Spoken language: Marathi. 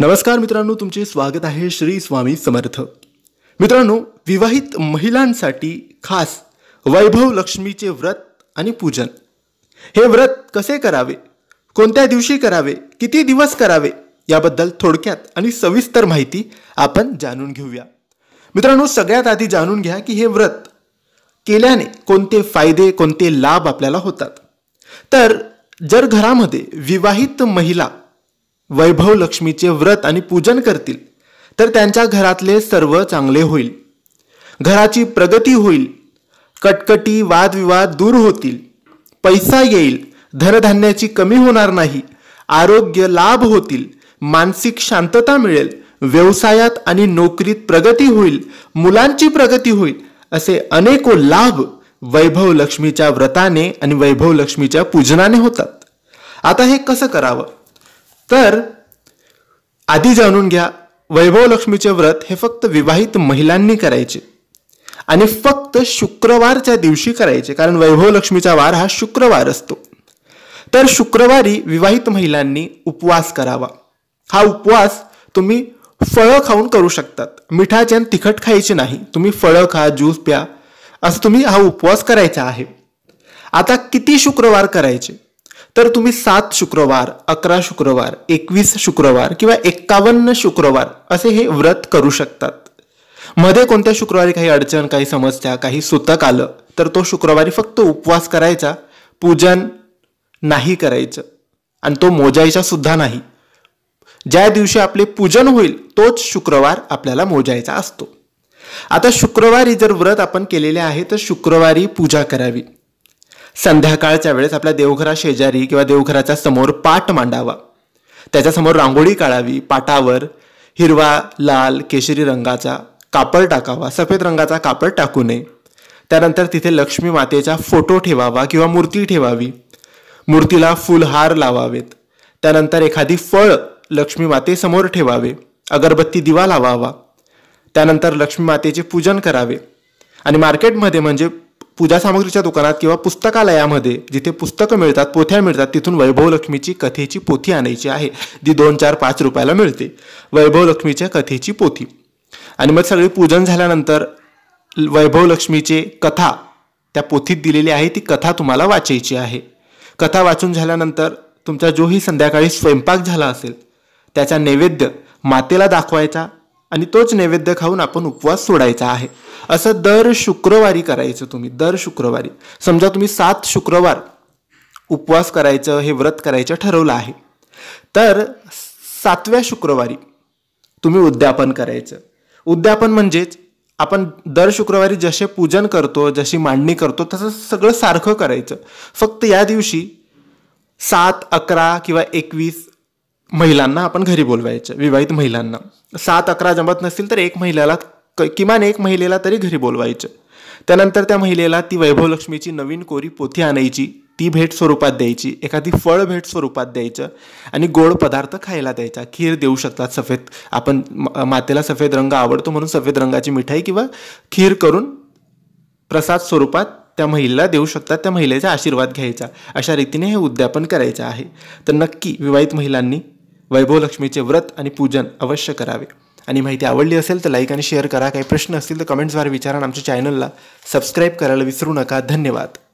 नमस्कार मित्रांनो तुमचे स्वागत आहे श्री स्वामी समर्थ मित्रांनो विवाहित महिलांसाठी खास वैभव लक्ष्मीचे व्रत आणि पूजन हे व्रत कसे करावे कोणत्या दिवशी करावे किती दिवस करावे याबद्दल थोडक्यात आणि सविस्तर माहिती आपण जाणून घेऊया मित्रांनो सगळ्यात आधी जाणून घ्या की हे व्रत केल्याने कोणते फायदे कोणते लाभ आपल्याला होतात तर जर घरामध्ये विवाहित महिला वैभव लक्ष्मीचे व्रत आणि पूजन करतील तर त्यांच्या घरातले सर्व चांगले होईल घराची प्रगती होईल कटकटी वादविवाद दूर होतील पैसा येईल धनधान्याची कमी होणार नाही आरोग्य लाभ होतील मानसिक शांतता मिळेल व्यवसायात आणि नोकरीत प्रगती होईल मुलांची प्रगती होईल असे अनेको लाभ वैभव लक्ष्मीच्या व्रताने आणि वैभव लक्ष्मीच्या पूजनाने होतात आता हे कसं करावं तर आधी जाणून घ्या वैभव लक्ष्मीचे व्रत हे फक्त विवाहित महिलांनी करायचे आणि फक्त शुक्रवारच्या दिवशी करायचे कारण वैभव लक्ष्मीचा वार हा शुक्रवार असतो तर शुक्रवारी विवाहित महिलांनी उपवास करावा हा उपवास तुम्ही फळं खाऊन करू शकतात मिठाचे आणि तिखट खायचे नाही तुम्ही फळं खा ज्यूस प्या असं तुम्ही हा उपवास करायचा आहे आता किती शुक्रवार करायचे तर तुम्ही सात शुक्रवार अकरा शुक्रवार एकवीस शुक्रवार किंवा एक्कावन्न शुक्रवार असे हे व्रत करू शकतात मध्ये कोणत्या शुक्रवारी काही अडचण काही समस्या काही सुतक आलं तर तो शुक्रवारी फक्त उपवास करायचा पूजन नाही करायचं आणि तो मोजायचा सुद्धा नाही ज्या दिवशी आपले पूजन होईल तोच शुक्रवार आपल्याला मोजायचा असतो आता शुक्रवारी जर व्रत आपण केलेले आहे तर शुक्रवारी पूजा करावी संध्याकाळच्या वेळेस आपल्या देवघरा शेजारी किंवा देवघराच्या समोर पाट मांडावा त्याच्यासमोर रांगोळी काढावी पाटावर हिरवा लाल केशरी रंगाचा कापड टाकावा सफेद रंगाचा कापड टाकू नये त्यानंतर तिथे लक्ष्मी मातेचा फोटो ठेवावा किंवा मूर्ती ठेवावी मूर्तीला फुलहार लावावेत त्यानंतर एखादी फळ लक्ष्मी मातेसमोर ठेवावे अगरबत्ती दिवा लावावा त्यानंतर लक्ष्मी मातेचे पूजन करावे आणि मार्केटमध्ये म्हणजे पूजा सामग्रीच्या दुकानात किंवा पुस्तकालयामध्ये जिथे पुस्तकं मिळतात पोथ्या मिळतात तिथून वैभवलक्ष्मीची कथेची पोथी आणायची आहे जी दोन चार पाच रुपयाला मिळते वैभवलक्ष्मीच्या कथेची पोथी आणि मग सगळी पूजन झाल्यानंतर लक्ष्मीचे कथा त्या पोथीत दिलेली आहे ती कथा तुम्हाला वाचायची आहे कथा वाचून झाल्यानंतर तुमचा जोही संध्याकाळी स्वयंपाक झाला असेल त्याचा नैवेद्य मातेला दाखवायचा आणि तोच नैवेद्य खाऊन आपण उपवास सोडायचा आहे असं दर शुक्रवारी करायचं तुम्ही दर शुक्रवारी समजा तुम्ही सात शुक्रवार उपवास करायचं हे व्रत करायचं ठरवलं आहे तर सातव्या शुक्रवारी तुम्ही उद्यापन करायचं उद्यापन म्हणजेच आपण दर शुक्रवारी जसे पूजन करतो जशी मांडणी करतो तसं सगळं सारखं करायचं फक्त या दिवशी सात अकरा किंवा एकवीस महिलांना आपण घरी बोलवायचं विवाहित महिलांना सात अकरा जमत नसतील तर एक महिलेला किमान एक महिलेला तरी घरी बोलवायचं त्यानंतर त्या महिलेला ती वैभवलक्ष्मीची नवीन कोरी पोथी आणायची ती भेट स्वरूपात द्यायची एखादी फळ भेट स्वरूपात द्यायचं आणि गोड पदार्थ खायला द्यायचा खीर देऊ शकतात सफेद आपण मातेला सफेद रंग आवडतो म्हणून सफेद रंगाची मिठाई किंवा खीर करून प्रसाद स्वरूपात त्या महिलेला देऊ शकतात त्या महिलेचा आशीर्वाद घ्यायचा अशा रीतीने हे उद्यापन करायचं आहे तर नक्की विवाहित महिलांनी वैभवलक्ष्मीचे व्रत आणि पूजन अवश्य करावे आणि माहिती आवडली असेल तर लाईक आणि शेअर करा काही प्रश्न असतील तर कमेंट्सद्वारे विचारा आमच्या चॅनलला सबस्क्राईब करायला विसरू नका धन्यवाद